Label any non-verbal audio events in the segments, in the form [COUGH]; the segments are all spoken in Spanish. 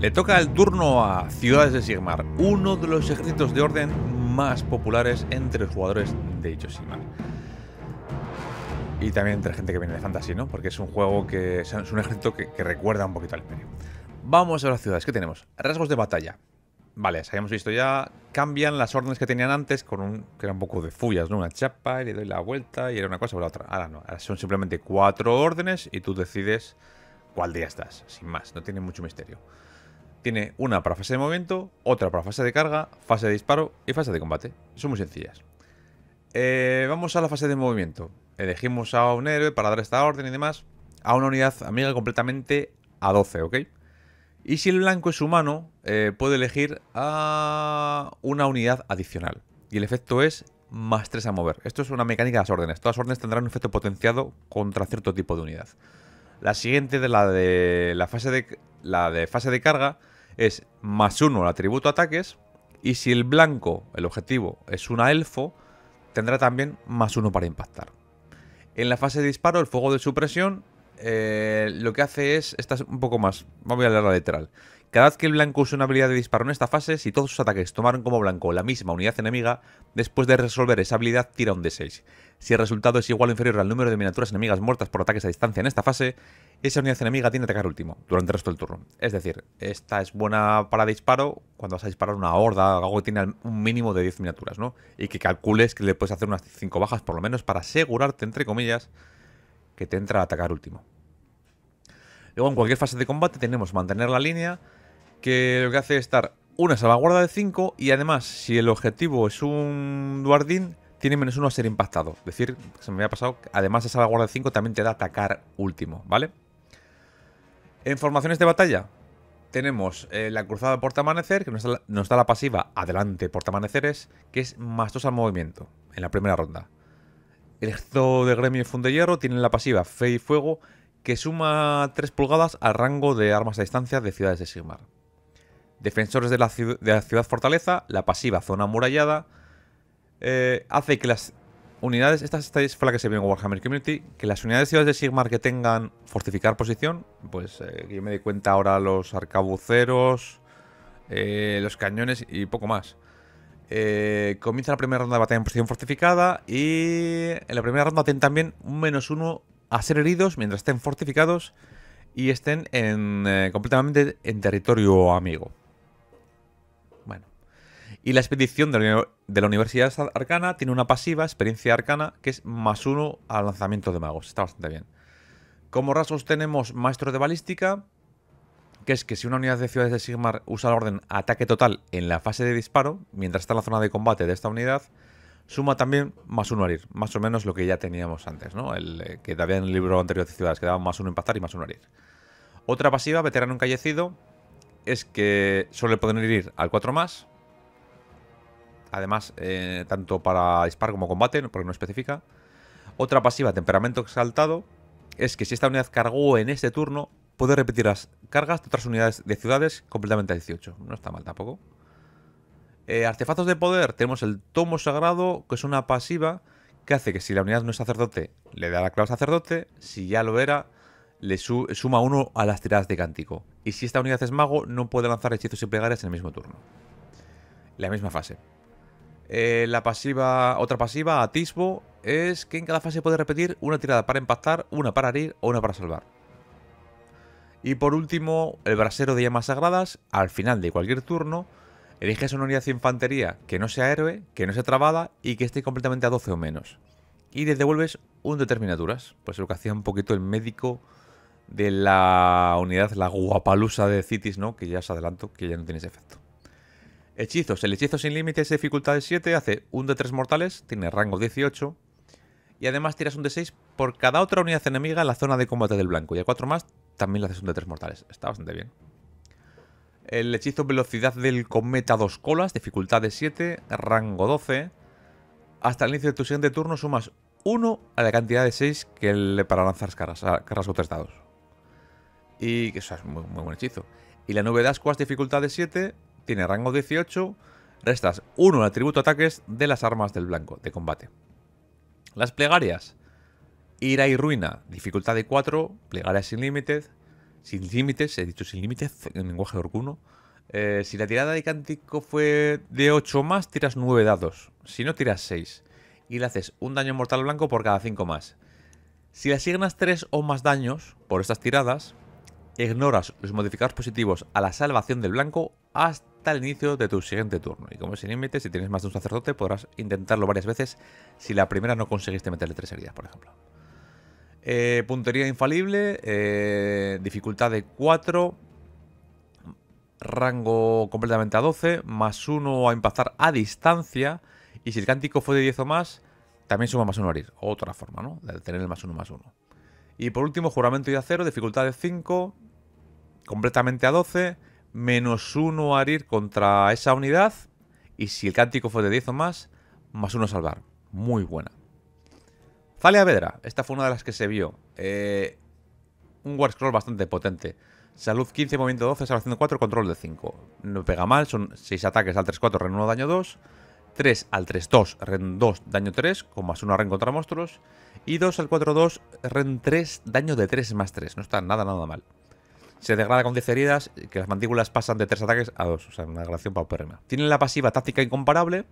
Le toca el turno a Ciudades de Sigmar, uno de los ejércitos de orden más populares entre los jugadores de Sigmar. Y también entre gente que viene de Fantasy, ¿no? Porque es un juego que es un ejército que, recuerda un poquito al Imperio. Vamos a las ciudades. ¿Qué tenemos? Rasgos de batalla. Vale, habíamos visto ya. Cambian las órdenes que tenían antes, con un, que era un poco de fullas, ¿no? Una chapa, y le doy la vuelta y era una cosa o la otra. Ahora no, son simplemente cuatro órdenes y tú decides cuál día estás, sin más. No tiene mucho misterio tiene una para fase de movimiento, otra para fase de carga, fase de disparo y fase de combate. Son muy sencillas. Eh, vamos a la fase de movimiento. Elegimos a un héroe para dar esta orden y demás. A una unidad amiga completamente a 12, ¿ok? Y si el blanco es humano, eh, puede elegir a una unidad adicional. Y el efecto es más 3 a mover. Esto es una mecánica de las órdenes. Todas las órdenes tendrán un efecto potenciado contra cierto tipo de unidad. La siguiente de la de la fase de la de fase de carga es más uno el atributo ataques. Y si el blanco, el objetivo, es una elfo, tendrá también más uno para impactar. En la fase de disparo, el fuego de supresión eh, lo que hace es. Esta es un poco más. voy a la lateral. Cada vez que el blanco usa una habilidad de disparo en esta fase, si todos sus ataques tomaron como blanco la misma unidad enemiga, después de resolver esa habilidad, tira un D6. Si el resultado es igual o inferior al número de miniaturas enemigas muertas por ataques a distancia en esta fase, esa unidad enemiga tiene que atacar último durante el resto del turno. Es decir, esta es buena para disparo cuando vas a disparar una horda o algo que tiene un mínimo de 10 miniaturas, ¿no? Y que calcules que le puedes hacer unas 5 bajas por lo menos para asegurarte, entre comillas, que te entra a atacar último. Luego en cualquier fase de combate tenemos mantener la línea, que lo que hace es estar una salvaguarda de 5 y además si el objetivo es un duardín, tiene menos uno a ser impactado. Es decir, se me había pasado, además esa salvaguarda de 5 también te da atacar último, ¿vale? En formaciones de batalla tenemos eh, la cruzada porta amanecer, que nos da, la, pasiva adelante porta amaneceres, que es más dos al movimiento en la primera ronda. El ejército de gremio y de Hierro tiene la pasiva Fe y Fuego, que suma 3 pulgadas al rango de armas a distancia de ciudades de Sigmar. Defensores de la, ciudad, fortaleza, la pasiva Zona Amurallada, eh, hace que las unidades, estas estadística la que se vio en Warhammer Community, que las unidades ciudades de Sigmar que tengan fortificar posición, pues eh, yo me di cuenta ahora los arcabuceros, eh, los cañones y poco más. Eh, comienza la primera ronda de batalla en posición fortificada y en la primera ronda tienen también un menos uno a ser heridos mientras estén fortificados y estén en, completamente en territorio amigo. Y la expedición de la, Universidad Arcana tiene una pasiva, experiencia arcana, que es más uno al lanzamiento de magos. Está bastante bien. Como rasgos tenemos maestro de balística, que es que si una unidad de ciudades de Sigmar usa la orden ataque total en la fase de disparo, mientras está en la zona de combate de esta unidad, suma también más uno al ir, más o menos lo que ya teníamos antes, ¿no? El eh, que había en el libro anterior de ciudades, que daba más uno empatar y más uno al ir. Otra pasiva, veterano encallecido, es que solo poder pueden ir al 4 más, Además, eh, tanto para disparo como combate, porque no especifica. Otra pasiva, temperamento exaltado, es que si esta unidad cargó en este turno, puede repetir las cargas de otras unidades de ciudades completamente a 18. No está mal tampoco. Eh, artefactos de poder, tenemos el tomo sagrado, que es una pasiva que hace que si la unidad no es sacerdote, le da la clave sacerdote, si ya lo era, le suma uno a las tiradas de cántico. Y si esta unidad es mago, no puede lanzar hechizos y plegarias en el mismo turno. La misma fase. Eh, la pasiva, otra pasiva, atisbo, es que en cada fase puede repetir una tirada para impactar, una para herir o una para salvar. Y por último, el brasero de llamas sagradas, al final de cualquier turno, eliges una unidad de infantería que no sea héroe, que no sea trabada y que esté completamente a 12 o menos. Y les devuelves un determinaturas, pues lo que hacía un poquito el médico de la unidad, la guapalusa de Citis, ¿no? Que ya os adelanto que ya no tiene ese efecto. Hechizos. El hechizo sin límites de dificultad de 7 hace un de 3 mortales, tiene rango 18. Y además tiras un de 6 por cada otra unidad enemiga en la zona de combate del blanco. Y a 4 más también le haces un de 3 mortales. Está bastante bien. El hechizo velocidad del cometa 2 colas, dificultad de 7, rango 12. Hasta el inicio de tu siguiente turno sumas 1 a la cantidad de 6 que le para lanzar caras, 3 dados. Y eso es muy, muy buen hechizo. Y la nube de ascuas, dificultad de 7, tiene rango 18, restas 1 al atributo ataques de las armas del blanco de combate. Las plegarias. Ira y ruina, dificultad de 4, plegarias sin límites, sin límites, he dicho sin límites [LAUGHS] en lenguaje orcuno. Eh, si la tirada de cántico fue de 8 más, tiras 9 dados. Si no, tiras 6. Y le haces un daño mortal blanco por cada 5 más. Si le asignas 3 o más daños por estas tiradas, ignoras los modificadores positivos a la salvación del blanco hasta hasta el inicio de tu siguiente turno. Y como es sin límite, si tienes más de un sacerdote, podrás intentarlo varias veces si la primera no conseguiste meterle tres heridas, por ejemplo. Eh, puntería infalible, eh, dificultad de 4, rango completamente a 12, más 1 a empatar a distancia. Y si el cántico fue de 10 o más, también suma más 1 a herir. Otra forma, ¿no? De tener el más uno más uno... Y por último, juramento y acero, dificultad de 5, completamente a 12 menos uno Arir contra esa unidad. Y si el cántico fue de 10 o más, más uno salvar. Muy buena. Zalea Vedra. Esta fue una de las que se vio. Eh, un War Scroll bastante potente. Salud 15, movimiento 12, salvación 4, control de 5. No pega mal, son 6 ataques al 3-4, ren 1, daño 2. 3 al 3-2, ren 2, daño 3, con más 1 ren contra monstruos. Y 2 al 4-2, ren 3, daño de 3 más 3. No está nada, nada mal. Se degrada con 10 heridas, que las mandíbulas pasan de 3 ataques a 2, o sea, una degradación paupérrima. Tiene la pasiva táctica incomparable,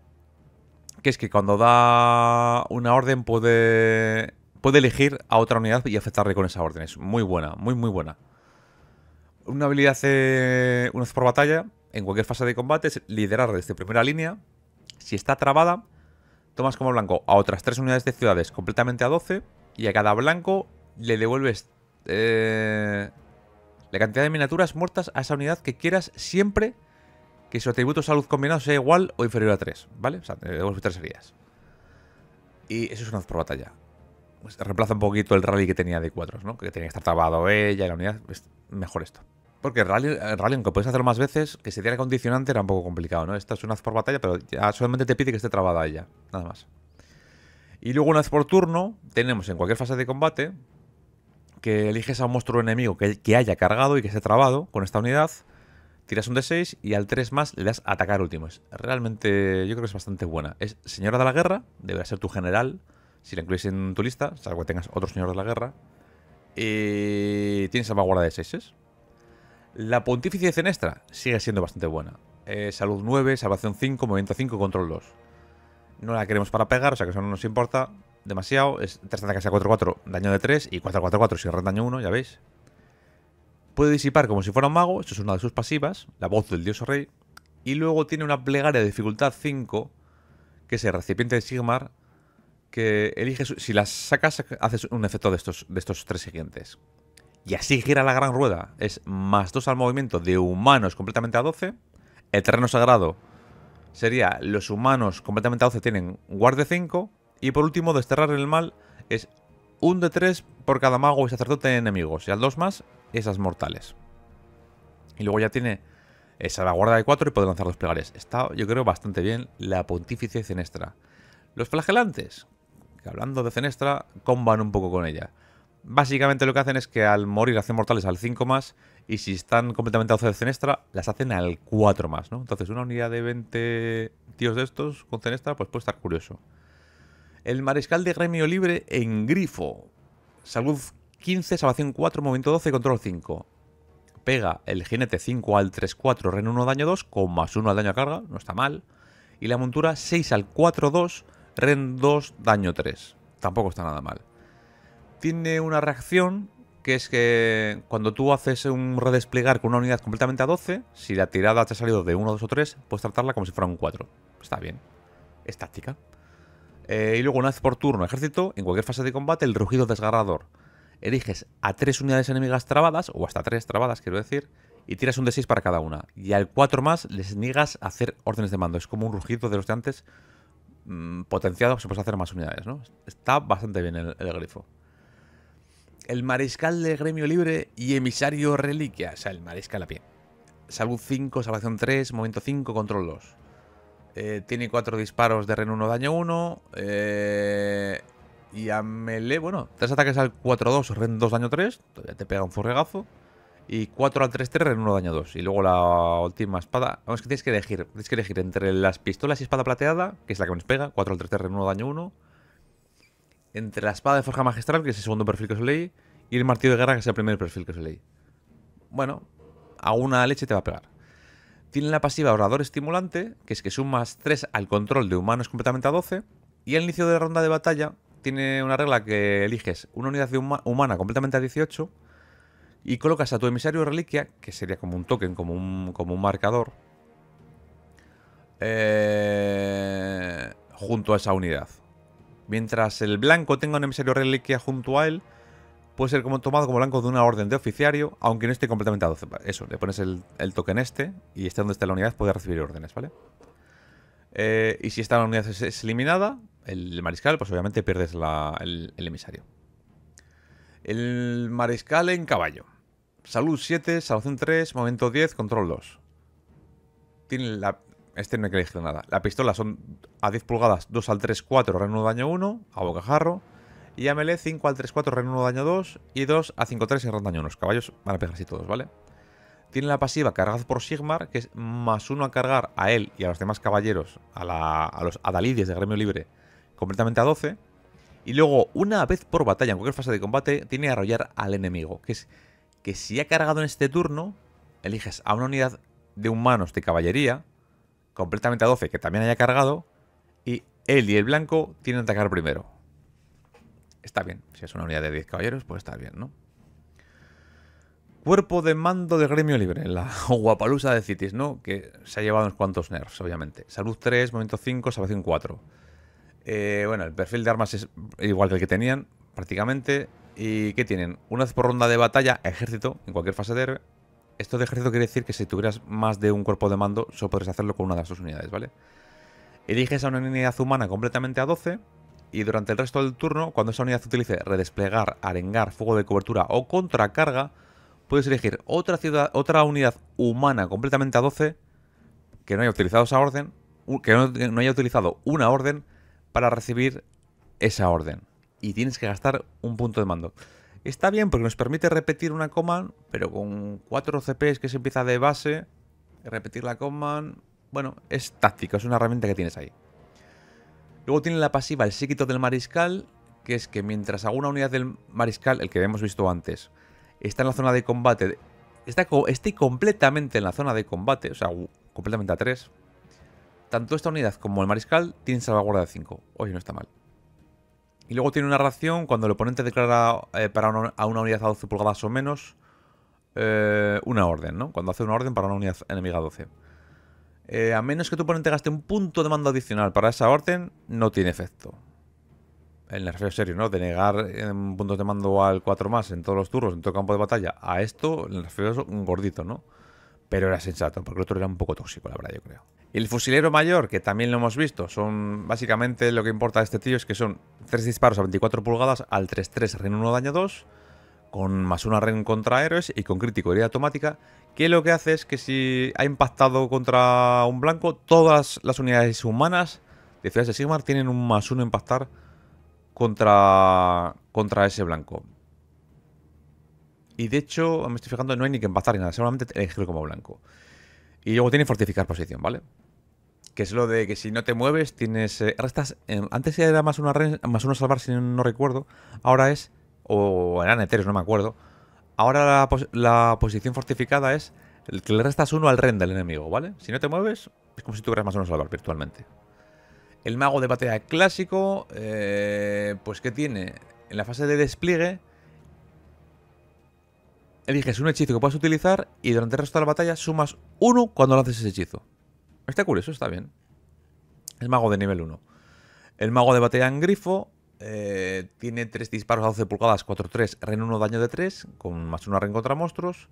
que es que cuando da una orden puede, puede elegir a otra unidad y afectarle con esa orden. Es muy buena, muy, muy buena. Una habilidad, de eh, una vez por batalla, en cualquier fase de combate, es liderar desde primera línea. Si está trabada, tomas como blanco a otras tres unidades de ciudades completamente a 12 y a cada blanco le devuelves eh, la cantidad de miniaturas muertas a esa unidad que quieras siempre que su atributo salud combinado sea igual o inferior a 3, ¿vale? O sea, tenemos tres heridas. Y eso es una vez por batalla. Pues reemplaza un poquito el rally que tenía de 4, ¿no? Que tenía que estar trabado ella y la unidad. mejor esto. Porque el rally, aunque puedes hacerlo más veces, que se diera condicionante era un poco complicado, ¿no? Esta es una vez por batalla, pero ya solamente te pide que esté trabada ella, nada más. Y luego una vez por turno, tenemos en cualquier fase de combate, que eliges a un monstruo enemigo que, que haya cargado y que esté trabado con esta unidad. Tiras un D6 y al 3 más le das atacar atacar es Realmente yo creo que es bastante buena. Es Señora de la Guerra, deberá ser tu general, si la incluís en tu lista, salvo que tengas otro Señor de la Guerra. Y eh, tiene salvaguarda de 6. La pontificia de Cenestra sigue siendo bastante buena. Eh, salud 9, salvación 5, movimiento 5, control 2. No la queremos para pegar, o sea que eso no nos importa demasiado. Es 3 que casa 4-4, daño de 3 y 4-4-4 si erran daño 1, ya veis. Puede disipar como si fuera un mago, esto es una de sus pasivas, la voz del dios rey. Y luego tiene una plegaria de dificultad 5, que es el recipiente de Sigmar, que elige, si las sacas, haces un efecto de estos, de estos tres siguientes. Y así gira la gran rueda. Es más 2 al movimiento de humanos completamente a 12. El terreno sagrado sería los humanos completamente a 12 tienen guarde 5. Y por último, desterrar el mal es un de tres por cada mago y sacerdote enemigos. Y al dos más, esas mortales. Y luego ya tiene salvaguarda de 4 y puede lanzar dos plegares. Está, yo creo, bastante bien la pontífice Cenestra. Los flagelantes, que hablando de Cenestra, comban un poco con ella. Básicamente lo que hacen es que al morir hacen mortales al 5 más y si están completamente a 12 de Cenestra, las hacen al 4 más, ¿no? Entonces una unidad de 20 tíos de estos con Cenestra pues puede estar curioso. El mariscal de gremio libre en grifo. Salud 15, salvación 4, movimiento 12, control 5. Pega el jinete 5 al 3-4, ren 1, daño 2, con más 1 al daño a carga, no está mal. Y la montura 6 al 4-2, ren 2, daño 3. Tampoco está nada mal. Tiene una reacción que es que cuando tú haces un redesplegar con una unidad completamente a 12, si la tirada te ha salido de 1, 2 o 3, puedes tratarla como si fuera un 4. Está bien. Es táctica. Eh, y luego, una vez por turno, ejército, en cualquier fase de combate, el rugido desgarrador. Eliges a tres unidades enemigas trabadas, o hasta tres trabadas, quiero decir, y tiras un D6 para cada una. Y al cuatro más les niegas a hacer órdenes de mando. Es como un rugido de los de antes mm, potenciado, se puede hacer más unidades, ¿no? Está bastante bien el, el grifo. El mariscal de gremio libre y emisario reliquia. O sea, el mariscal a pie. Salud 5, salvación 3, momento 5, control 2. Eh, tiene cuatro disparos de Ren 1, daño 1. Eh, y a melee, bueno, tres ataques al 4-2, Ren 2, daño 3. Todavía te pega un forregazo. Y 4 al 3-3, Ren 1, daño 2. Y luego la última espada. Vamos, que tienes que elegir. Tienes que elegir entre las pistolas y espada plateada, que es la que nos pega. 4 al 3-3, Ren 1, daño 1. Entre la espada de forja magistral, que es el segundo perfil que os leí. Y el martillo de guerra, que es el primer perfil que os leí. Bueno, a una leche te va a pegar. Tiene la pasiva ahorrador estimulante, que es que sumas 3 al control de humanos completamente a 12. Y al inicio de la ronda de batalla tiene una regla que eliges una unidad humana completamente a 18 y colocas a tu emisario reliquia, que sería como un token, como un, marcador, eh, junto a esa unidad. Mientras el blanco tenga un emisario reliquia junto a él, puede ser como tomado como blanco de una orden de oficiario, aunque no esté completamente a 12. Eso, le pones el, el token este y esté donde está la unidad puede recibir órdenes, ¿vale? Eh, y si esta unidad es, eliminada, el mariscal, pues obviamente pierdes el, emisario. El mariscal en caballo. Salud 7, salvación 3, momento 10, control 2. Tiene la... Este no hay que elegir nada. La pistola son a 10 pulgadas, 2 al 3, 4, de daño 1, a bocajarro. Y a 5 al 3-4 ren 1 daño 2 y 2 a 5-3 en daño 1. Los caballos van a pegar así todos, ¿vale? Tiene la pasiva cargado por Sigmar, que es más uno a cargar a él y a los demás caballeros, a, a los adalides de gremio libre, completamente a 12. Y luego, una vez por batalla, en cualquier fase de combate, tiene arrollar al enemigo, que es que si ha cargado en este turno, eliges a una unidad de humanos de caballería, completamente a 12, que también haya cargado, y él y el blanco tienen que atacar primero. Está bien, si es una unidad de 10 caballeros, pues está bien, ¿no? Cuerpo de mando de gremio libre, la [LAUGHS] guapalusa de Cities, ¿no? Que se ha llevado unos cuantos nerfs, obviamente. Salud 3, movimiento 5, salvación 4. Eh, bueno, el perfil de armas es igual que el que tenían, prácticamente. ¿Y qué tienen? Una vez por ronda de batalla, ejército, en cualquier fase de héroe. Esto de ejército quiere decir que si tuvieras más de un cuerpo de mando, solo podrías hacerlo con una de las unidades, ¿vale? Eliges a una unidad humana completamente a 12 y durante el resto del turno, cuando esa unidad utilice redesplegar, arengar, fuego de cobertura o contracarga, puedes elegir otra, unidad humana completamente a 12 que no haya utilizado esa orden, que no, haya utilizado una orden para recibir esa orden. Y tienes que gastar un punto de mando. Está bien porque nos permite repetir una command, pero con 4 CPs que se empieza de base, repetir la command, bueno, es táctico, es una herramienta que tienes ahí. Luego tiene la pasiva el séquito del mariscal, que es que mientras alguna unidad del mariscal, el que hemos visto antes, está en la zona de combate, está esté completamente en la zona de combate, o sea, completamente a 3, tanto esta unidad como el mariscal tienen salvaguarda de 5. Oye, no está mal. Y luego tiene una ración cuando el oponente declara eh, para una, a una unidad a 12 pulgadas o menos eh, una orden, ¿no? Cuando hace una orden para una unidad enemiga a 12. Eh, a menos que tu oponente gaste un punto de mando adicional para esa orden, no tiene efecto. El nerfeo serio, ¿no? De negar em, puntos de mando al 4 más en todos los turnos, en todo campo de batalla, a esto, el nerfeo es un gordito, ¿no? Pero era sensato, porque el otro era un poco tóxico, la verdad, yo creo. El fusilero mayor, que también lo hemos visto, son básicamente lo que importa a este tío es que son 3 disparos a 24 pulgadas al 3-3 ren 1 daño 2, con más una ren contra héroes y con crítico herida automática que lo que hace es que si ha impactado contra un blanco, todas las unidades humanas de Ciudades de Sigmar tienen un más uno impactar contra, contra ese blanco. Y de hecho, me estoy fijando, no hay ni que impactar ni nada, solamente elegirlo como blanco. Y luego tiene fortificar posición, ¿vale? Que es lo de que si no te mueves tienes... Eh, restas, em, antes era más, una, más uno salvar si no recuerdo, ahora es... O eran etéreos, no me acuerdo Ahora la, posición fortificada es el que le restas uno al rend del enemigo, ¿vale? Si no te mueves, es como si tuvieras más uno valor virtualmente. El mago de batalla clásico, eh, pues ¿qué tiene en la fase de despliegue, eliges un hechizo que puedas utilizar y durante el resto de la batalla sumas uno cuando lances ese hechizo. Está curioso, está bien. El mago de nivel 1. El mago de batalla en grifo eh, tiene 3 disparos a 12 pulgadas, 4-3, ren 1, daño de 3, con más 1 ren contra monstruos.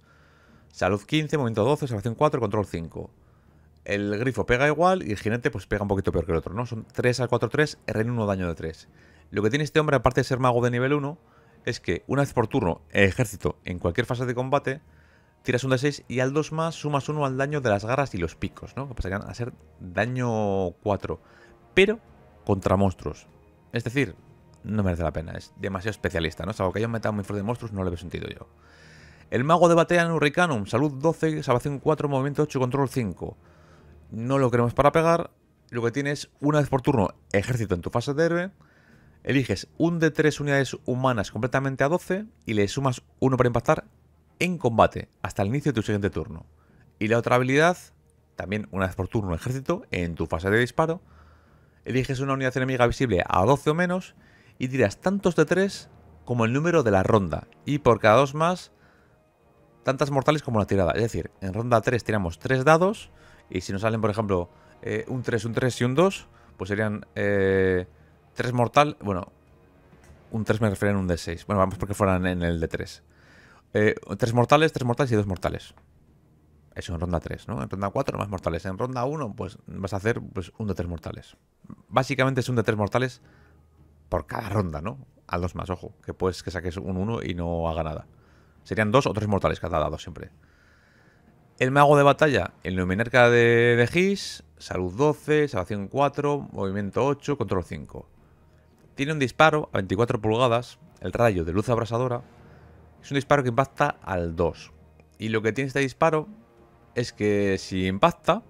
Salud 15, movimiento 12, salvación 4, control 5. El grifo pega igual y el jinete pues pega un poquito peor que el otro, ¿no? Son 3 al 4-3, ren 1, daño de 3. Lo que tiene este hombre, aparte de ser mago de nivel 1, es que una vez por turno, ejército, en cualquier fase de combate, tiras un de 6 y al 2 más sumas 1 al daño de las garras y los picos, ¿no? Que pasarían a ser daño 4. Pero contra monstruos. Es decir, no merece la pena, es demasiado especialista, ¿no? Salvo que haya metido muy fuerte de monstruos, no lo he sentido yo. El mago de batalla en Hurricanum, salud 12, salvación 4, movimiento 8, control 5. No lo queremos para pegar. Lo que tienes una vez por turno, ejército en tu fase de héroe. Eliges un de tres unidades humanas completamente a 12 y le sumas uno para impactar en combate hasta el inicio de tu siguiente turno. Y la otra habilidad, también una vez por turno, ejército en tu fase de disparo. Eliges una unidad enemiga visible a 12 o menos y tiras tantos de 3 como el número de la ronda. Y por cada dos más, tantas mortales como la tirada. Es decir, en ronda 3 tiramos 3 dados y si nos salen, por ejemplo, eh, un 3, un 3 y un 2, pues serían eh, 3 mortal, bueno, un 3 me refiero a un D6. Bueno, vamos porque fueran en el D3. 3 eh, mortales, 3 mortales y 2 mortales. Eso en ronda 3, ¿no? En ronda 4 más mortales. En ronda 1, pues vas a hacer pues, un de 3 mortales. Básicamente es un de 3 mortales por cada ronda, ¿no? Al dos más, ojo, que puedes que saques un 1 y no haga nada. Serían dos o tres mortales cada dado siempre. El mago de batalla, el luminarca de, de Gis, salud 12, salvación 4, movimiento 8, control 5. Tiene un disparo a 24 pulgadas, el rayo de luz abrasadora. Es un disparo que impacta al 2. Y lo que tiene este disparo es que si impacta,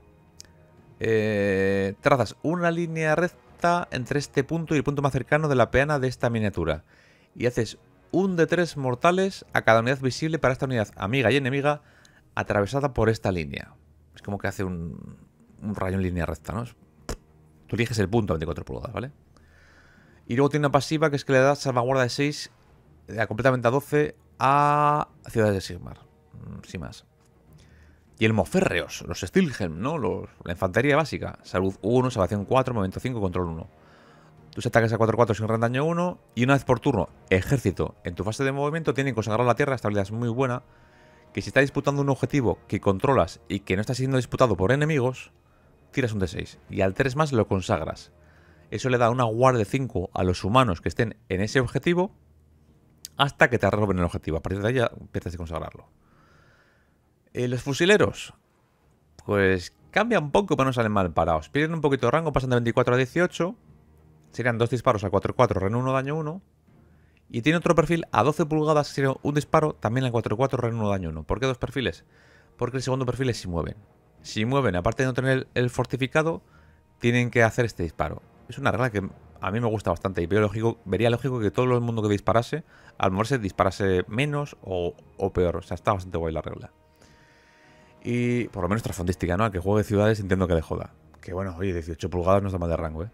eh, trazas una línea recta entre este punto y el punto más cercano de la peana de esta miniatura. Y haces un de tres mortales a cada unidad visible para esta unidad amiga y enemiga atravesada por esta línea. Es como que hace un, rayo en línea recta, ¿no? Tú eliges el punto a 24 pulgadas, ¿vale? Y luego tiene una pasiva que es que le da salvaguarda de 6 eh, completamente a 12 a Ciudades de Sigmar. Mm, sin más y el Moferreos, los Stilhelm, ¿no? la infantería básica. Salud 1, salvación 4, movimiento 5, control 1. Tus ataques a 4-4 sin gran daño 1. Y una vez por turno, ejército. En tu fase de movimiento tienen consagrado la tierra, estabilidad es muy buena. Que si está disputando un objetivo que controlas y que no está siendo disputado por enemigos, tiras un D6. Y al 3 más lo consagras. Eso le da una guard de 5 a los humanos que estén en ese objetivo hasta que te roben el objetivo. A partir de ahí ya empiezas a consagrarlo. Eh, los fusileros, pues cambia un poco, pero no salen mal parados. Piden un poquito de rango, pasan de 24 a 18. Serían dos disparos a 4-4, ren 1, daño 1. Y tiene otro perfil a 12 pulgadas, sería un disparo también a 4-4, ren 1, daño 1. ¿Por qué dos perfiles? Porque el segundo perfil es si mueven. Si mueven, aparte de no tener el fortificado, tienen que hacer este disparo. Es una regla que a mí me gusta bastante y vería lógico que todo el mundo que disparase, al moverse disparase menos o, o peor. O sea, está bastante guay la regla. Y por lo menos trasfondística, ¿no? Al que juegue ciudades entiendo que le joda. Que bueno, oye, 18 pulgadas no está mal de rango, ¿eh?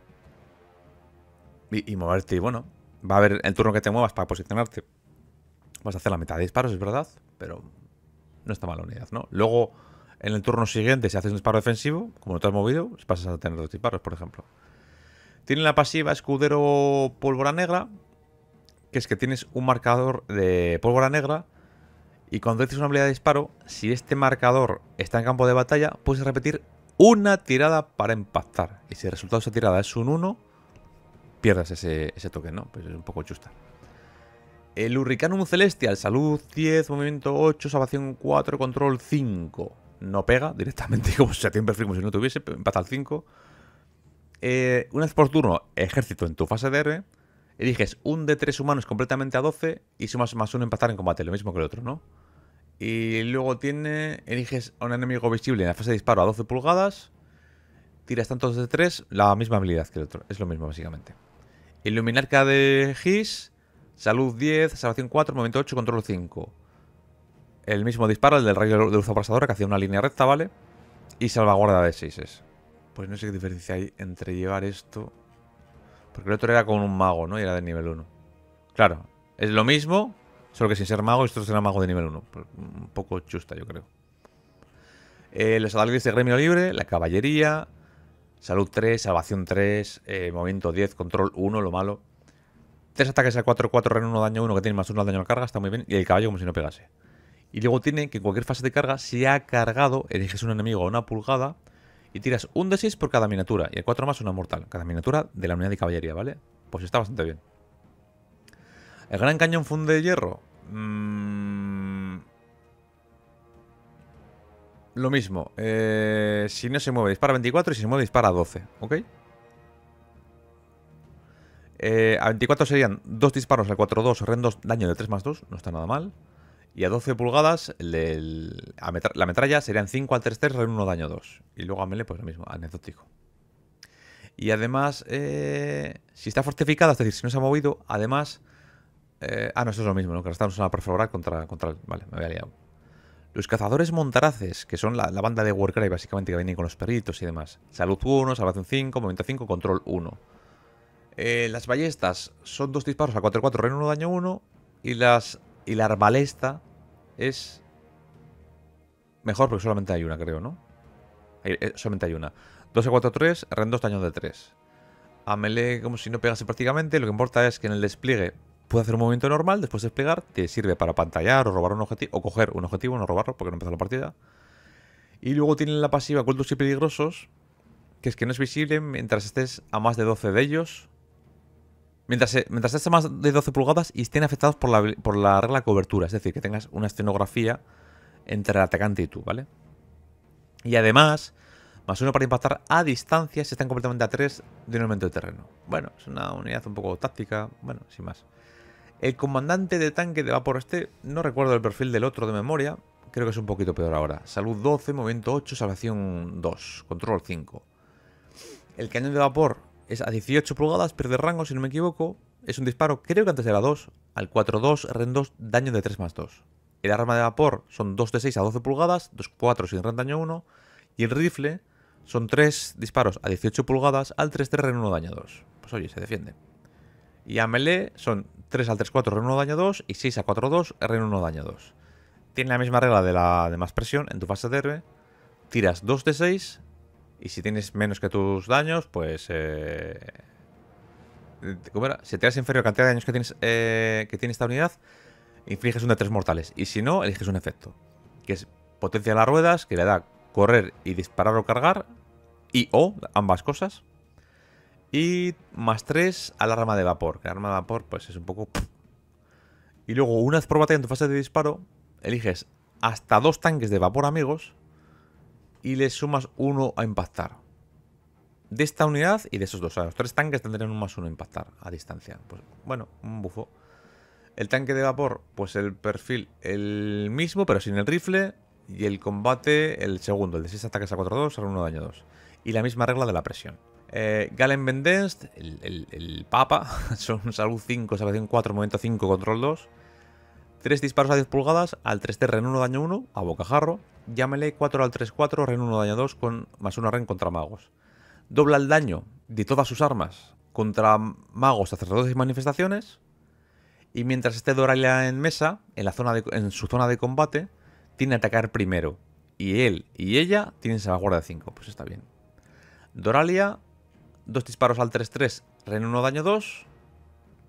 Y, moverte, y bueno, va a haber el turno que te muevas para posicionarte. Vas a hacer la mitad de disparos, es verdad, pero no está mal unidad, ¿no? Luego, en el turno siguiente, si haces un disparo defensivo, como no te has movido, pues pasas a tener dos disparos, por ejemplo. Tiene la pasiva escudero pólvora negra, que es que tienes un marcador de pólvora negra y cuando haces una habilidad de disparo, si este marcador está en campo de batalla, puedes repetir una tirada para impactar. Y si el resultado de esa tirada es un 1, pierdas ese, toque, ¿no? Pues es un poco chusta. El Hurricanum Celestial, salud 10, movimiento 8, salvación 4, control 5. No pega directamente, [LAUGHS] como si a tiempo como si no tuviese, empata al 5. una vez por turno, ejército en tu fase de R. Eliges un de tres humanos completamente a 12 y sumas más uno empatar en combate, lo mismo que el otro, ¿no? Y luego tiene. Eliges a un enemigo visible en la fase de disparo a 12 pulgadas. Tiras tantos de 3, la misma habilidad que el otro. Es lo mismo, básicamente. Iluminarca de GIS. Salud 10, salvación 4, movimiento 8, control 5. El mismo disparo, el del rayo de luz abrasadora que hacía una línea recta, ¿vale? Y salvaguarda de 6 es. Pues no sé qué diferencia hay entre llevar esto. Porque el otro era con un mago, ¿no? Y era de nivel 1. Claro, es lo mismo, Solo que sin ser mago, esto será mago de nivel 1. Pues, un poco chusta, yo creo. Eh, los de gremio libre, la caballería, salud 3, salvación 3, eh, movimiento 10, control 1, lo malo. Tres ataques a 4, 4, ren 1, daño 1, que tiene más 1 al daño a carga, está muy bien. Y el caballo como si no pegase. Y luego tiene que en cualquier fase de carga, si ha cargado, eliges un enemigo a una pulgada y tiras un de 6 por cada miniatura. Y a 4 más una mortal. Cada miniatura de la unidad de caballería, ¿vale? Pues está bastante bien. ¿El Gran Cañón funde hierro? Mm. Lo mismo. Eh, si no se mueve, dispara 24 y si se mueve, dispara 12. ¿Ok? Eh, a 24 serían dos disparos al 4-2, 2, daño de 3 más 2. No está nada mal. Y a 12 pulgadas, la metralla serían 5 al 3-3, ren 1 daño 2. Y luego a mele, pues lo mismo, anecdótico. Y además, eh, si está fortificada, es decir, si no se ha movido, además eh, ah, no, eso es lo mismo, ¿no? Que estamos a perforar contra, contra Vale, me había liado. Los cazadores montaraces, que son la, banda de Warcry, básicamente, que vienen con los perritos y demás. Salud 1, salvación 5, movimiento 5, control 1. Eh, las ballestas son dos disparos a 4-4, reno 1, daño 1. Y, las, y la arbalesta es... Mejor porque solamente hay una, creo, ¿no? Eh, solamente hay una. 2 a 4, 3, ren 2, daño de 3. A melee como si no pegase prácticamente. Lo que importa es que en el despliegue puede hacer un movimiento normal, después de desplegar, te sirve para pantallar o robar un objetivo, o coger un objetivo, no robarlo porque no empezó la partida. Y luego tienen la pasiva Cultos y Peligrosos, que es que no es visible mientras estés a más de 12 de ellos. Mientras, eh, mientras estés a más de 12 pulgadas y estén afectados por la, por la regla de cobertura, es decir, que tengas una escenografía entre el atacante y tú, ¿vale? Y además, más uno para impactar a distancia si están completamente a 3 de un elemento de terreno. Bueno, es una unidad un poco táctica, bueno, sin más. El comandante de tanque de vapor este, no recuerdo el perfil del otro de memoria, creo que es un poquito peor ahora. Salud 12, movimiento 8, salvación 2, control 5. El cañón de vapor es a 18 pulgadas, pierde rango si no me equivoco. Es un disparo, creo que antes era 2, al 4-2, REN 2, daño de 3 más 2. El arma de vapor son 2 de 6 a 12 pulgadas, 2 4 sin REN daño 1. Y el rifle son 3 disparos a 18 pulgadas, al 3 3 REN 1 daño 2. Pues oye, se defiende. Y a melee son 3 al 3-4 r 1 daño 2 y 6 a 4-2 r 1 daño 2. Tiene la misma regla de la de más presión en tu fase de R, Tiras 2 de 6 y si tienes menos que tus daños, pues... Eh, si tiras inferior cantidad de daños que, tienes, eh, que tiene esta unidad, infliges un de 3 mortales. Y si no, eliges un efecto. Que es potencia las ruedas, que le da correr y disparar o cargar. Y o ambas cosas. Y más 3 al arma de vapor. Que el arma de vapor pues es un poco... Y luego, una vez por batalla en tu fase de disparo, eliges hasta dos tanques de vapor amigos y le sumas uno a impactar. De esta unidad y de esos dos. O los tres tanques tendrían un más uno a impactar a distancia. Pues bueno, un bufo. El tanque de vapor, pues el perfil el mismo, pero sin el rifle. Y el combate, el segundo, el de 6 ataques a 4-2, a 1 daño 2. Y la misma regla de la presión. Eh, Galen Bendenst, el, Papa, [LAUGHS] son salud 5, salvación 4, momento 5, control 2. 3 disparos a 10 pulgadas, al 3 t ren 1, daño 1, a bocajarro. Llámele 4 al 3-4, ren 1, daño 2, con más 1 ren contra magos. Dobla el daño de todas sus armas contra magos, sacerdotes y manifestaciones. Y mientras esté Doralia en mesa, en, la zona en su zona de combate, tiene que atacar primero. Y él y ella tienen salvaguarda 5. Pues está bien. Doralia Dos disparos al 3-3, ren 1 daño 2.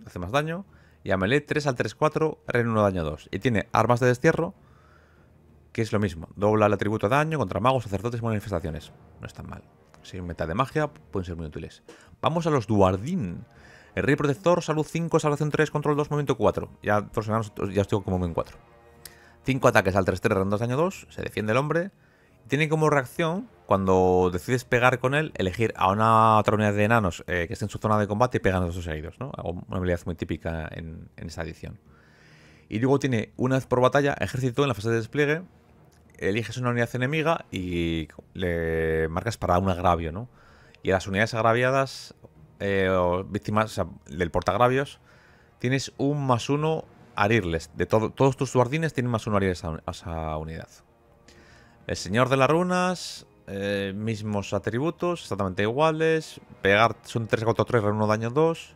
Hace más daño. Y a melee 3 al 3-4, ren 1 daño 2. Y tiene armas de destierro, que es lo mismo. Dobla el atributo de daño contra magos, sacerdotes y manifestaciones. No es tan mal. Si meta de magia, pueden ser muy útiles. Vamos a los Duardín. El Rey Protector, Salud 5, Salvación 3, Control 2, Movimiento 4. Ya ya estoy como en 4. 5 ataques al 3-3, 2, daño 2. Se defiende el hombre. Tiene como reacción cuando decides pegar con él, elegir a una otra unidad de enanos eh, que esté en su zona de combate y pegan a sus heridos, ¿no? Una habilidad muy típica en, esta edición. Y luego tiene una vez por batalla, ejército en la fase de despliegue, eliges una unidad enemiga y le marcas para un agravio, Y a las unidades agraviadas, eh, víctimas o sea, del portagravios, tienes un más uno a herirles. De todos tus guardines tienen más uno a herirles a esa unidad. El señor de las runas eh, mismos atributos, exactamente iguales. Pegar son 3, 4, 3, 1, daño 2.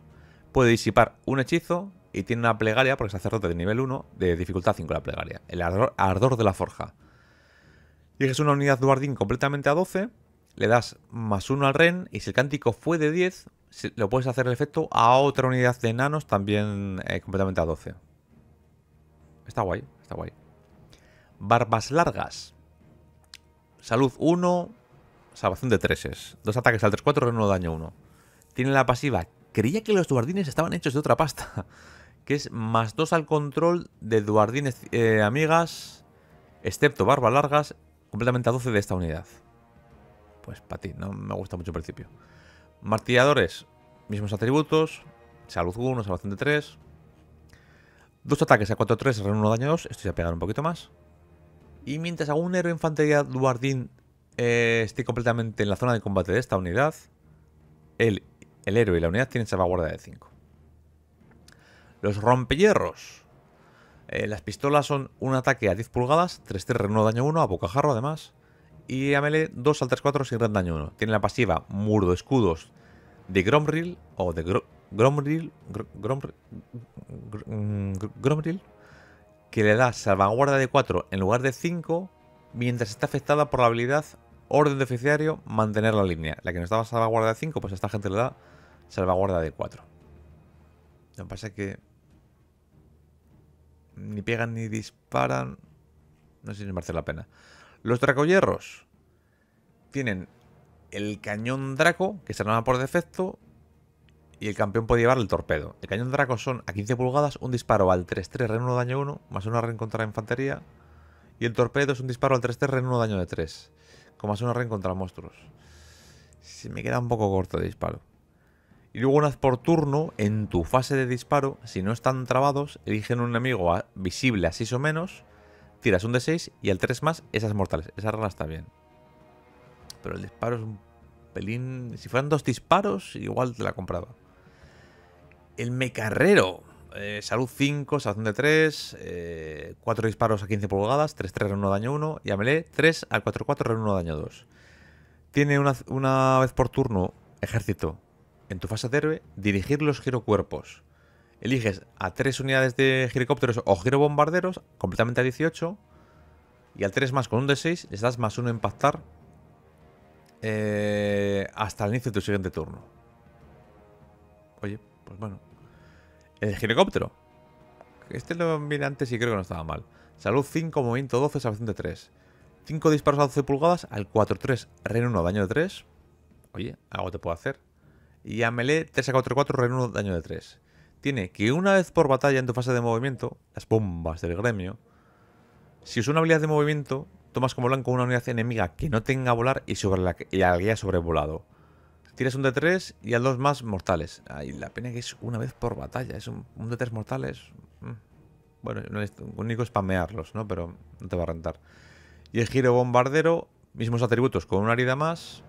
Puede disipar un hechizo y tiene una plegaria, porque es sacerdote de nivel 1, de dificultad 5 la plegaria. El ardor, de la forja. Y es una unidad duardín completamente a 12. Le das más 1 al ren y si el cántico fue de 10, lo puedes hacer el efecto a otra unidad de enanos también eh, completamente a 12. Está guay, está guay. Barbas largas. Salud 1, salvación de 3 Dos ataques al 3-4, 1, daño 1. Tiene la pasiva. Creía que los duardines estaban hechos de otra pasta. [LAUGHS] Que es más 2 al control de duardines eh, amigas, excepto barba largas, completamente a 12 de esta unidad. Pues para ti, no me gusta mucho el principio. Martilladores, mismos atributos. Salud 1, salvación de 3. Dos ataques a 4-3, 1, daño 2. Esto ya pegar un poquito más. Y mientras algún héroe de infantería duardín eh, esté completamente en la zona de combate de esta unidad, el, héroe y la unidad tienen salvaguarda de 5. Los rompehierros. Eh, las pistolas son un ataque a 10 pulgadas, 3-3 no daño 1, a bocajarro además. Y a melee 2 al 3-4 sin gran daño 1. Tiene la pasiva Muro Escudos de Gromril o de Gromril... Gromril. Gromril. Gr mm, Gromril que le da salvaguarda de 4 en lugar de 5 mientras está afectada por la habilidad orden oficiario, mantener la línea. La que no estaba salvaguarda de 5, pues a esta gente le da salvaguarda de 4. Lo que pasa es que ni pegan ni disparan. No sé si merece la pena. Los dracoyerros tienen el cañón draco, que se arma por defecto, y el campeón puede llevar el torpedo. El cañón de Draco son a 15 pulgadas, un disparo al 3-3 reno 1 daño 1, más una ren contra infantería. Y el torpedo es un disparo al 3-3 reno 1 daño de 3, con más una ren contra monstruos. Se me queda un poco corto de disparo. Y luego una por turno, en tu fase de disparo, si no están trabados, eligen un enemigo visible a 6 o menos, tiras un de 6 y al 3 más, esas mortales. Esa regla está bien. Pero el disparo es un pelín... Si fueran dos disparos, igual te la compraba. El mecarrero. Eh, salud 5, salud de 3, 4 eh, disparos a 15 pulgadas, 3-3 1 daño 1 y a melee 3 al 4-4 1 daño 2. Tiene una, vez por turno, ejército, en tu fase de héroe, dirigir los girocuerpos. Eliges a 3 unidades de helicópteros o girobombarderos, completamente a 18, y al 3 más con un de 6 les das más 1 impactar eh, hasta el inicio de tu siguiente turno. Oye, pues bueno, el helicóptero. Este lo vi antes y creo que no estaba mal. Salud 5, movimiento 12, salvación de 3. 5 disparos a 12 pulgadas al 4-3, renuno 1, daño de 3. Oye, algo te puedo hacer. Y a melee 3 a 4-4, ren 1, daño de 3. Tiene que una vez por batalla en tu fase de movimiento, las bombas del gremio, si usas una habilidad de movimiento, tomas como blanco una unidad enemiga que no tenga volar y, sobre la y sobrevolado. Tiras un D3 y al dos más mortales. Ay, la pena que es una vez por batalla. Es un, D3 mortales. Mm. Bueno, único es único spamearlos, ¿no? Pero no te va a rentar. Y el giro bombardero, mismos atributos con una herida más.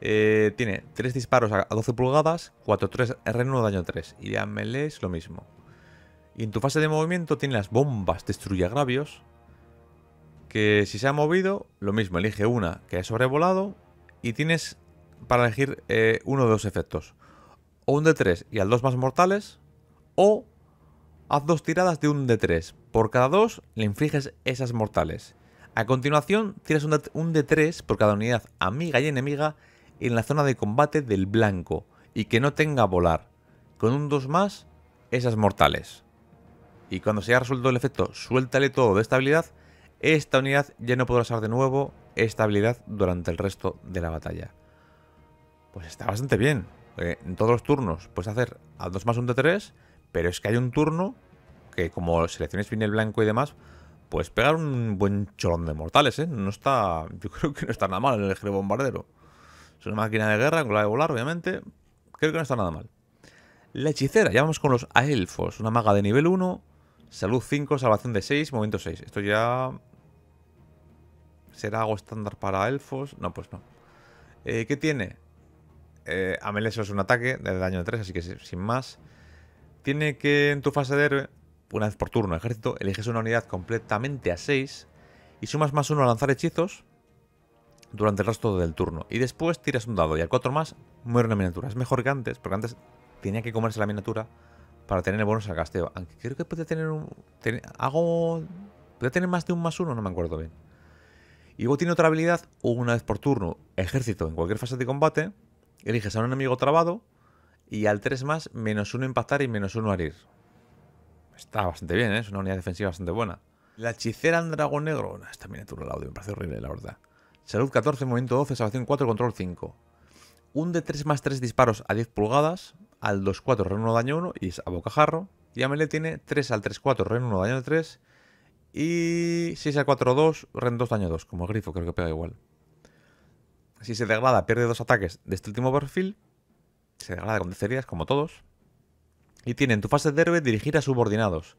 Eh, tiene 3 disparos a 12 pulgadas, 4-3 R1, daño 3. Y a melee es lo mismo. Y en tu fase de movimiento tiene las bombas destruye agravios. Que si se ha movido, lo mismo, elige una que ha sobrevolado. Y tienes para elegir eh, uno de dos efectos. O un D3 y al 2 más mortales, o haz dos tiradas de un D3. Por cada dos le infliges esas mortales. A continuación, tiras un D3 por cada unidad amiga y enemiga en la zona de combate del blanco y que no tenga volar. Con un 2 más, esas mortales. Y cuando se haya resuelto el efecto, suéltale todo de esta habilidad. Esta unidad ya no podrá usar de nuevo esta habilidad durante el resto de la batalla pues está bastante bien. Eh, en todos los turnos puedes hacer a 2 más 1 de 3, pero es que hay un turno que como selecciones bien el blanco y demás, pues pegar un buen cholón de mortales, ¿eh? No está, yo [LAUGHS] creo que no está nada mal el Ejército bombardero. Es una máquina de guerra con la de volar, obviamente. Creo que no está nada mal. La hechicera, ya vamos con los elfos, una maga de nivel 1, salud 5, salvación de 6, movimiento 6. Esto ya... ¿Será algo estándar para elfos? No, pues no. Eh, ¿Qué tiene? Eh, a es un ataque de daño de 3, así que sin más. Tiene que en tu fase de héroe, una vez por turno ejército, eliges una unidad completamente a 6 y sumas más 1 a lanzar hechizos durante el resto del turno. Y después tiras un dado y al 4 más muere una miniatura. Es mejor que antes, porque antes tenía que comerse la miniatura para tener el bonus al casteo. Aunque creo que puede tener un... hago... tener más de un más uno, no me acuerdo bien. Y luego tiene otra habilidad, una vez por turno, ejército en cualquier fase de combate, Eliges a un enemigo trabado y al 3 más, menos 1 impactar y menos 1 herir. Está bastante bien, ¿eh? es una unidad defensiva bastante buena. La hechicera en dragón negro. esta miniatura al audio me parece horrible, la horda. Salud 14, movimiento 12, salvación 4, control 5. Un de 3 más 3 disparos a 10 pulgadas. Al 2-4 ren 1 daño 1 y es a bocajarro. Y a melee tiene 3 al 3-4 ren 1 daño 3. Y 6 al 4-2 ren 2 daño 2. Como grifo, creo que pega igual. Si se degrada, pierde dos ataques de este último perfil. Se degrada con 10 como todos. Y tiene en tu fase de héroe dirigir a subordinados.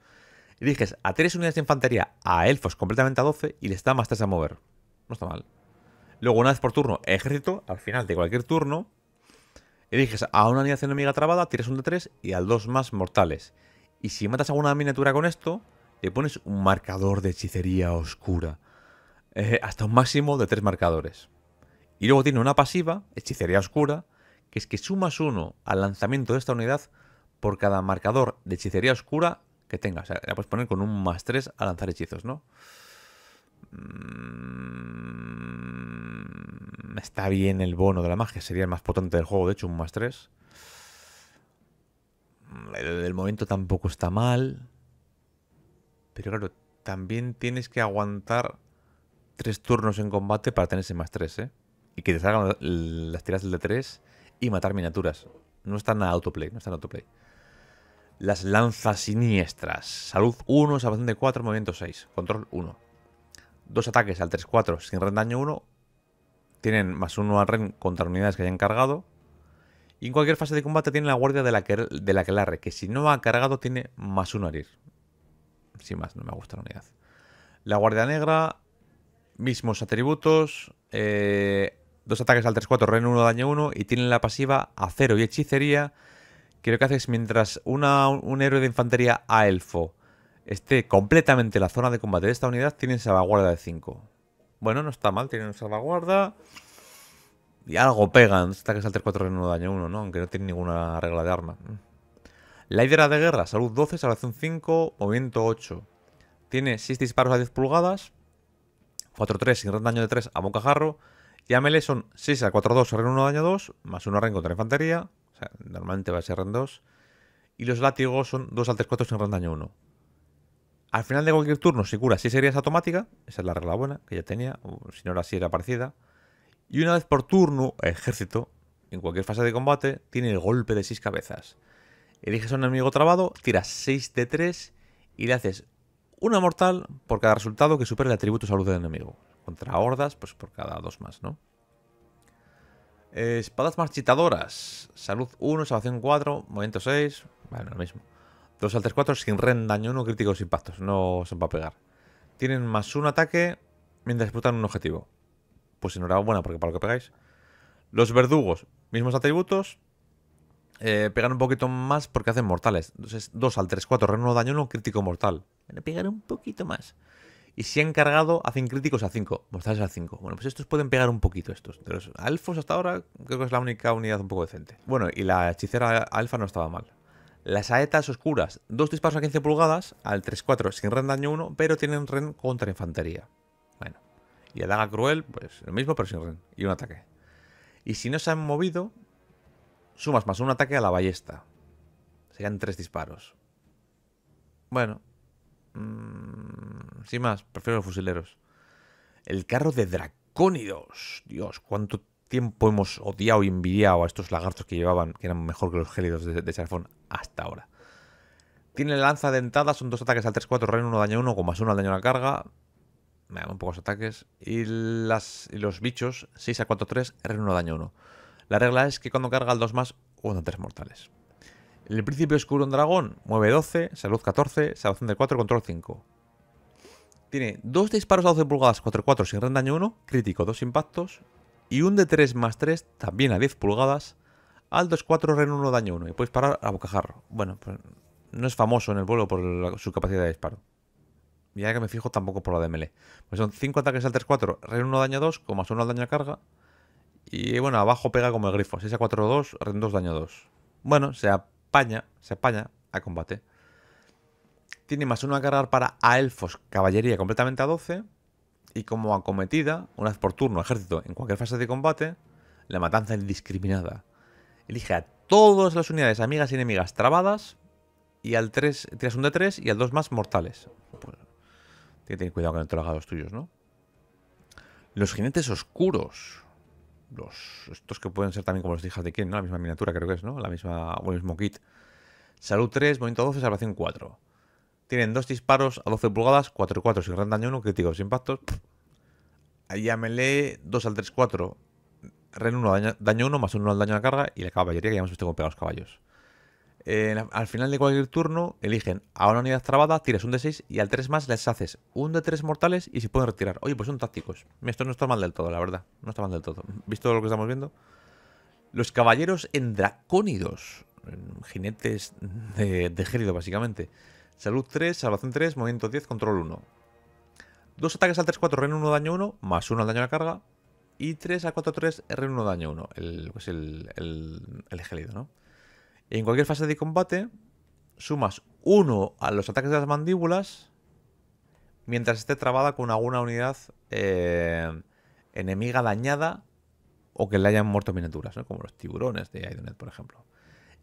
Diriges a tres unidades de infantería a elfos completamente a 12 y les da más 3 a mover. No está mal. Luego, una vez por turno, ejército, al final de cualquier turno, eliges a una unidad enemiga trabada, tiras un de tres y al dos más mortales. Y si matas a una miniatura con esto, le pones un marcador de hechicería oscura. Eh, hasta un máximo de tres marcadores. Y luego tiene una pasiva, hechicería oscura, que es que sumas uno al lanzamiento de esta unidad por cada marcador de hechicería oscura que tengas. O sea, la puedes poner con un más 3 a lanzar hechizos, ¿no? Mm, está bien el bono de la magia, sería el más potente del juego, de hecho, un más 3. Mm, el del momento tampoco está mal. Pero claro, también tienes que aguantar tres turnos en combate para tener ese más 3, ¿eh? y que te salgan las tiras del D3 y matar miniaturas. No están a autoplay, no están a autoplay. Las lanzas siniestras. Salud 1, salvación de 4, movimiento 6, control 1. Dos ataques al 3-4 sin rendaño 1. Tienen más 1 al ren contra unidades que hayan cargado. Y en cualquier fase de combate tienen la guardia de la, que, la que que si no ha cargado tiene más 1 a herir. Sin más, no me gusta la unidad. La guardia negra, mismos atributos. Eh, dos ataques al 3-4, ren 1, daño 1 y tienen la pasiva a acero y hechicería. Que lo que haces mientras un héroe de infantería a elfo esté completamente en la zona de combate de esta unidad, tienen salvaguarda de 5. Bueno, no está mal, tienen salvaguarda. Y algo pegan, ataques al 3-4, ren 1, daño 1, ¿no? Aunque no tienen ninguna regla de arma. La de guerra, salud 12, salvación 5, movimiento 8. Tiene 6 disparos a 10 pulgadas. 4-3 sin daño de 3 a bocajarro. Y son 6 a 4, 2, REN 1, daño 2, más 1 REN contra infantería. O sea, normalmente va a ser REN 2. Y los látigos son 2 al 3, 4 sin REN daño 1. Al final de cualquier turno, si cura 6 heridas automática, esa es la regla buena que ya tenía, si no era así, era parecida. Y una vez por turno, ejército, en cualquier fase de combate, tiene el golpe de 6 cabezas. Eliges a un enemigo trabado, tiras 6 de 3 y le haces una mortal por cada resultado que supera el atributo salud del enemigo. Contra hordas, pues por cada dos más, ¿no? espadas marchitadoras. Salud 1, salvación 4, movimiento 6. Bueno, lo mismo. 2 al 3, 4 sin ren, daño 1, críticos impactos. No va a pegar. Tienen más un ataque mientras disputan un objetivo. Pues enhorabuena, porque para lo que pegáis. Los verdugos, mismos atributos. Eh, pegan un poquito más porque hacen mortales. Entonces, 2 al 3, 4, ren 1, daño 1, crítico mortal. pegan un poquito más y si han cargado hacen críticos a 5, mortales a 5. Bueno, pues estos pueden pegar un poquito estos. De los alfos hasta ahora creo que es la única unidad un poco decente. Bueno, y la hechicera alfa no estaba mal. Las aetas oscuras, dos disparos a 15 pulgadas, al 3-4 sin ren daño 1, pero tienen ren contra infantería. Bueno, y el daga cruel, pues lo mismo pero sin ren, y un ataque. Y si no se han movido, sumas más un ataque a la ballesta. Serían tres disparos. Bueno, Mm, sin más, prefiero los fusileros. El carro de Dracónidos. Dios, cuánto tiempo hemos odiado y envidiado a estos lagartos que llevaban, que eran mejor que los gélidos de, Charfón hasta ahora. Tiene lanza dentada, son dos ataques al 3-4, r 1, daño 1, con más 1 al daño a la carga. Me dan un pocos ataques. Y, los bichos, 6 a 4, 3, r 1, daño 1. La regla es que cuando carga al 2 más, 1 3 mortales. El príncipe oscuro en dragón mueve 12, salud 14, salvación de 4, control 5. Tiene 2 disparos a 12 pulgadas 4-4 sin rendaño 1, crítico 2 impactos y un de 3 más 3 también a 10 pulgadas al 2-4 ren 1 daño 1 y puedes parar a bocajarro. Bueno, pues no es famoso en el vuelo por su capacidad de disparo. Y ahora que me fijo tampoco por la de melee. Pues son 5 ataques al 3-4, ren 1 daño 2, con más 1 al daño a carga. Y bueno, abajo pega como el grifo, 6 a 4-2, ren 2 daño 2. Bueno, o sea, se apaña a combate. Tiene más uno a cargar para a elfos, caballería completamente a 12. Y como acometida, una vez por turno, ejército, en cualquier fase de combate, la matanza indiscriminada. Elige a todas las unidades, amigas y enemigas, trabadas. Y al 3, tiras un de 3 y al 2 más mortales. Pues, Tienes que tener cuidado con el los tuyos, ¿no? Los jinetes oscuros estos que pueden ser también como los hijas de quién, La misma miniatura creo que es, ¿no? La misma, o el mismo kit. Salud 3, movimiento 12, salvación 4. Tienen dos disparos a 12 pulgadas, 4 4, sin gran daño 1, críticos, impactos. Ahí ya melee 2 al 3, 4. Ren 1, daño, 1, más 1 al daño a la carga y la caballería que ya hemos visto con pegados caballos al final de cualquier turno, eligen a una unidad trabada, tiras un de 6 y al 3 más les haces un de 3 mortales y se pueden retirar. Oye, pues son tácticos. Esto no está mal del todo, la verdad. No está mal del todo. ¿Visto lo que estamos viendo? Los caballeros En Dracónidos. Jinetes de, gélido, básicamente. Salud 3, salvación 3, movimiento 10, control 1. Dos ataques al 3-4, ren 1, daño 1, más 1 al daño a la carga. Y 3 al 4-3, ren 1, daño 1. El, pues el, el, el gélido, ¿no? En cualquier fase de combate, sumas 1 a los ataques de las mandíbulas mientras esté trabada con alguna unidad eh, enemiga dañada o que le hayan muerto miniaturas, como los tiburones de Aidonet, por ejemplo.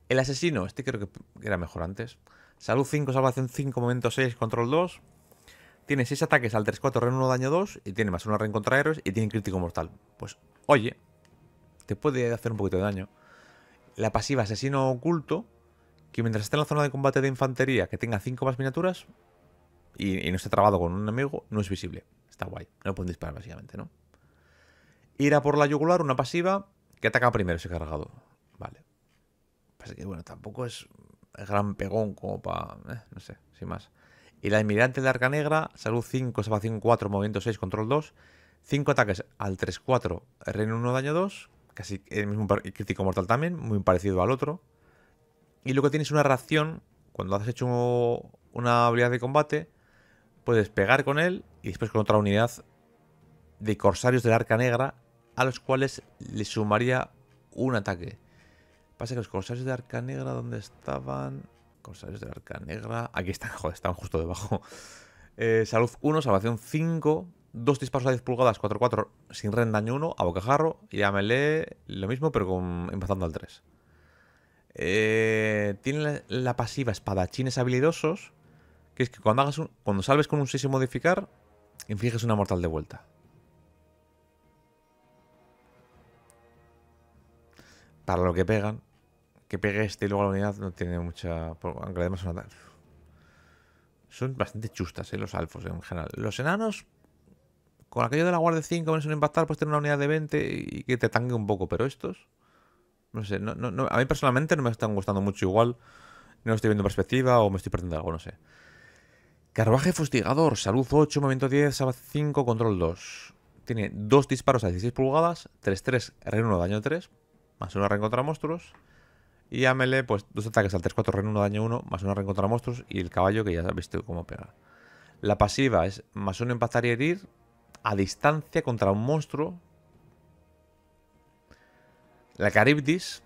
El asesino, este creo que era mejor antes. Salud 5, salvación 5, momento 6, control 2. Tiene 6 ataques al 3-4, ren 1, daño 2. Y tiene más 1 ren contra héroes. Y tiene crítico mortal. Pues, oye, te puede hacer un poquito de daño la pasiva asesino oculto, que mientras esté en la zona de combate de infantería, que tenga 5 más miniaturas y, no esté trabado con un enemigo, no es visible. Está guay. No pueden disparar, básicamente, ¿no? Ira a por la yugular, una pasiva, que ataca primero ese cargado. Vale. Pasa que, bueno, tampoco es gran pegón como para... Eh, no sé, sin más. Y la almirante de Arca Negra, salud 5, salvación 4, movimiento 6, control 2. 5 ataques al 3-4, reino 1, daño 2 casi el mismo crítico mortal también, muy parecido al otro. Y luego tienes una reacción, cuando has hecho una habilidad de combate, puedes pegar con él y después con otra unidad de corsarios del arca negra, a los cuales le sumaría un ataque. Pasa que los corsarios del arca negra, ¿dónde estaban? Corsarios del arca negra, aquí están, [LAUGHS] joder, están justo debajo. Eh, salud 1, salvación 5, dos disparos a 10 pulgadas 4-4 sin rendaño 1 a bocajarro y a melee lo mismo pero con, empezando al 3. Eh, tiene la, pasiva espadachines habilidosos, que es que cuando, hagas cuando salves con un 6 y modificar, infliges una mortal de vuelta. Para lo que pegan, que pegue este y luego la unidad no tiene mucha... Aunque además son, son bastante chustas, eh, los alfos en general. Los enanos, con aquello de la Guardia 5, menos un impactar, pues tener una unidad de 20 y que te tangue un poco. Pero estos, no sé, a mí personalmente no me están gustando mucho igual. No estoy viendo perspectiva o me estoy perdiendo algo, no sé. Carruaje Fustigador, salud 8, movimiento 10, Salud 5, control 2. Tiene dos disparos a 16 pulgadas, 3-3, R1, daño 3, más una reencontra monstruos. Y Amele, pues dos ataques al 3-4, Reino 1 daño 1, más una reencontra monstruos y el caballo que ya has visto cómo pega. La pasiva es más uno empatar y herir, a distancia contra un monstruo. La Caribdis.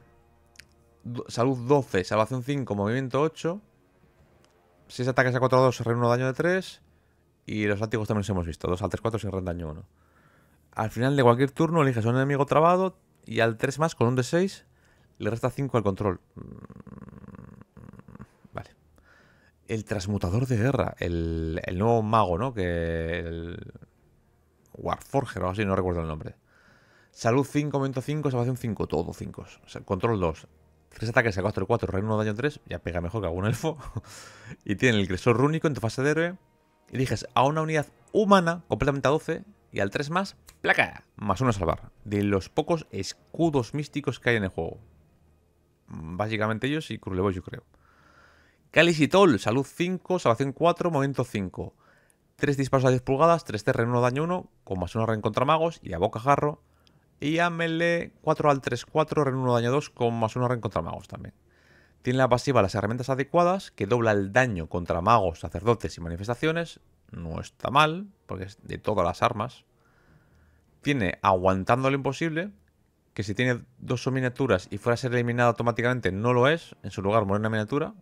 Salud 12, salvación 5, movimiento 8. 6 ataques a 4 2 se reúne daño de 3. Y los látigos también los hemos visto. 2 al 3, 4 se reúne daño 1. Al final de cualquier turno eliges a un enemigo trabado y al 3 más con un de 6 le resta 5 al control. Mm, vale. El transmutador de guerra, el, nuevo mago, ¿no? Que Warforger o así, no recuerdo el nombre. Salud 5, momento 5, salvación 5, todo 5. control 2. 3 ataques a 4 y 4, reino 1, daño 3. Ya pega mejor que algún elfo. [LAUGHS] y tiene el cresor rúnico en tu fase de héroe. Eliges a una unidad humana, completamente a 12. Y al 3 más, placa, más uno a salvar. De los pocos escudos místicos que hay en el juego. Básicamente ellos y Cruleboy, yo creo. Calicitol, salud 5, salvación 4, momento 5. 3 disparos a 10 pulgadas, 3 t Ren 1 daño 1, con más 1 ren contra magos y a bocajarro. Y a melee 4 al 3-4, ren 1 daño 2, con más 1 ren contra magos también. Tiene la pasiva las herramientas adecuadas, que dobla el daño contra magos, sacerdotes y manifestaciones. No está mal, porque es de todas las armas. Tiene aguantando lo imposible, que si tiene dos miniaturas y fuera a ser eliminada automáticamente no lo es, en su lugar muere una miniatura.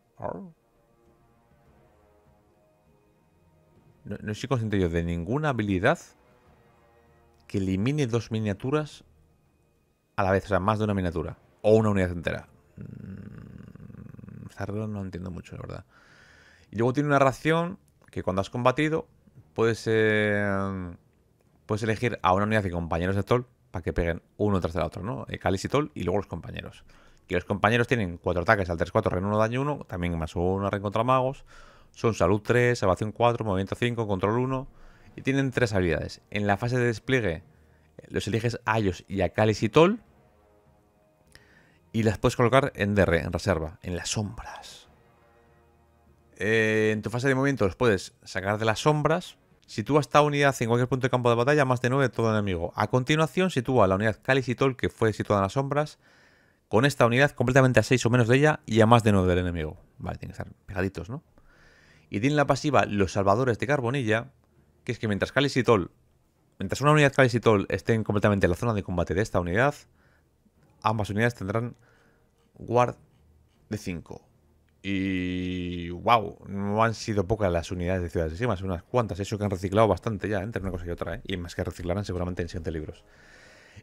No, no soy consciente yo de ninguna habilidad que elimine dos miniaturas a la vez, o sea, más de una miniatura o una unidad entera. Mm, Esta regla no entiendo mucho, la verdad. Y luego tiene una ración que cuando has combatido puedes, eh, puedes elegir a una unidad de compañeros de Tol para que peguen uno tras el otro, ¿no? Calis eh, y Tol y luego los compañeros. Que los compañeros tienen cuatro ataques al 3-4, ren 1, daño 1, también más uno ren contra magos, son salud 3, salvación 4, movimiento 5, control 1 y tienen tres habilidades. En la fase de despliegue eh, los eliges a ellos y a Calis y Tol y las puedes colocar en DR, en reserva, en las sombras. Eh, en tu fase de movimiento los puedes sacar de las sombras. Sitúa esta unidad en cualquier punto de campo de batalla, más de 9 de todo enemigo. A continuación, sitúa la unidad Calis Tol que fue situada en las sombras con esta unidad completamente a 6 o menos de ella y a más de 9 del enemigo. Vale, tienen que estar pegaditos, ¿no? Y tienen la pasiva los salvadores de carbonilla, que es que mientras Calisitol, mientras una unidad Calisitol esté completamente en la zona de combate de esta unidad, ambas unidades tendrán guard de 5. Y wow, no han sido pocas las unidades de Ciudades Simas, unas cuantas, eso que han reciclado bastante ya, ¿eh? entre una cosa y otra, ¿eh? y más que reciclarán seguramente en siete libros.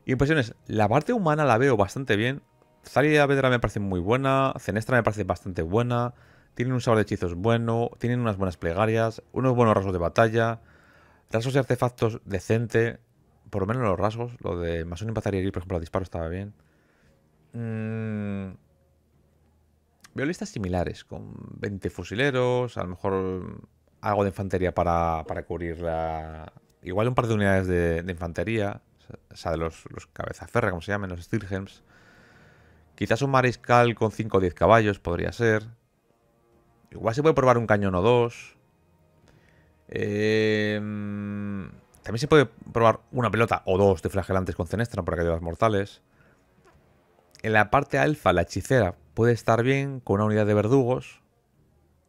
Impresiones, la parte humana la veo bastante bien, Zalia Vedra me parece muy buena, Cenestra me parece bastante buena, tienen un sabor de hechizos bueno, tienen unas buenas plegarias, unos buenos rasgos de batalla, rasgos y artefactos decente, por lo menos los rasgos, lo de y y por ejemplo, el disparo estaba bien. Mm, Veo listas similares, con 20 fusileros, a lo mejor algo de infantería para, para cubrir la... Igual un par de unidades de, infantería, o sea, de los, los cabezaferra, como se llaman, los Stilhems. Quizás un mariscal con 5 o 10 caballos podría ser. Igual se puede probar un cañón o dos. Em, también se puede probar una pelota o dos de flagelantes con Cenestra para que las mortales. En la parte alfa, la hechicera puede estar bien con una unidad de verdugos.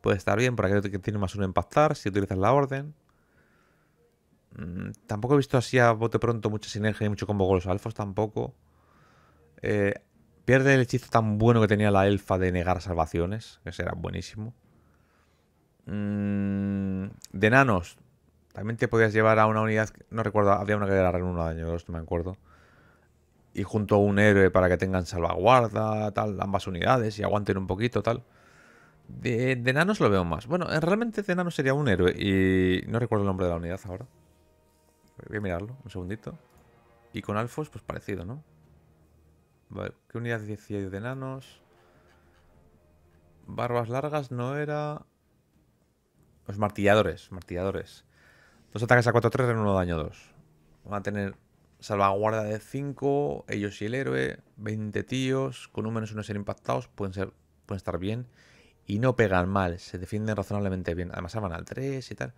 Puede estar bien para que tiene más uno impactar si utilizas la orden. Mm, tampoco he visto así a bote pronto mucha sinergia y mucho combo con los alfos tampoco. Eh, pierde el hechizo tan bueno que tenía la elfa de negar salvaciones, que será buenísimo. Mm, de nanos. También te podías llevar a una unidad. No recuerdo, había una que era uno año dos no me acuerdo. Y junto a un héroe para que tengan salvaguarda, tal, ambas unidades y aguanten un poquito, tal. De, nanos lo veo más. Bueno, eh, realmente de nanos sería un héroe y no recuerdo el nombre de la unidad ahora. Voy a mirarlo, un segundito. Y con alfos, pues parecido, ¿no? Vale, ¿qué unidad decía de nanos? Barbas largas no era... Los martilladores, martilladores. Dos ataques a 4-3, 1, daño 2. Van a tener salvaguarda de 5, ellos y el héroe, 20 tíos, con un menos uno ser impactados, pueden, ser, pueden estar bien y no pegan mal, se defienden razonablemente bien. Además, van al 3 y tal.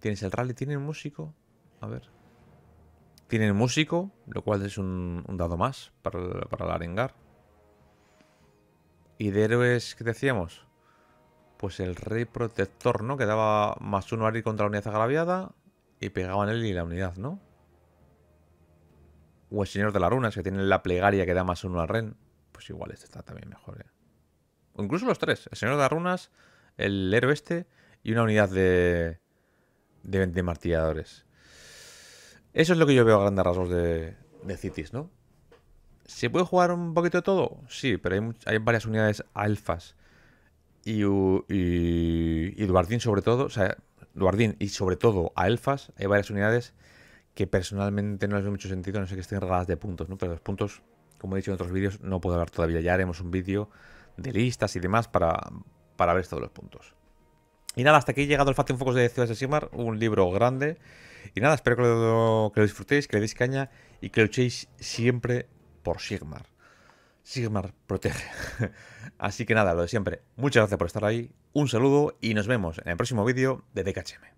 Tienes el rally, tienen músico. A ver. Tienen músico, lo cual es un, dado más para para el arengar. Y de héroes, ¿qué decíamos? pues el rey protector, ¿no? Que daba más uno a ir contra la unidad agraviada y pegaban él y la unidad, ¿no? O el señor de las runas, que tiene la plegaria que da más uno al ren. Pues igual este está también mejor, ¿eh? O incluso los tres. El señor de las runas, el héroe este y una unidad de... De, martilladores. Eso es lo que yo veo a grandes rasgos de, de Cities, ¿no? ¿Se puede jugar un poquito de todo? Sí, pero hay, hay varias unidades alfas y, Duardín sobre todo, o sea, Duardín y sobre todo a Elfas, hay varias unidades que personalmente no les veo mucho sentido, no sé que estén regaladas de puntos, ¿no? Pero los puntos, como he dicho en otros vídeos, no puedo hablar todavía, ya haremos un vídeo de listas y demás para, para ver todos los puntos. Y nada, hasta aquí he llegado el fácil en de Ciudades de Sigmar, un libro grande. Y nada, espero que lo, disfrutéis, que le deis caña y que luchéis siempre por Sigmar. Sigmar protege. [LAUGHS] Así que nada, lo de siempre. Muchas gracias por estar ahí, un saludo y nos vemos en el próximo vídeo de DKHM.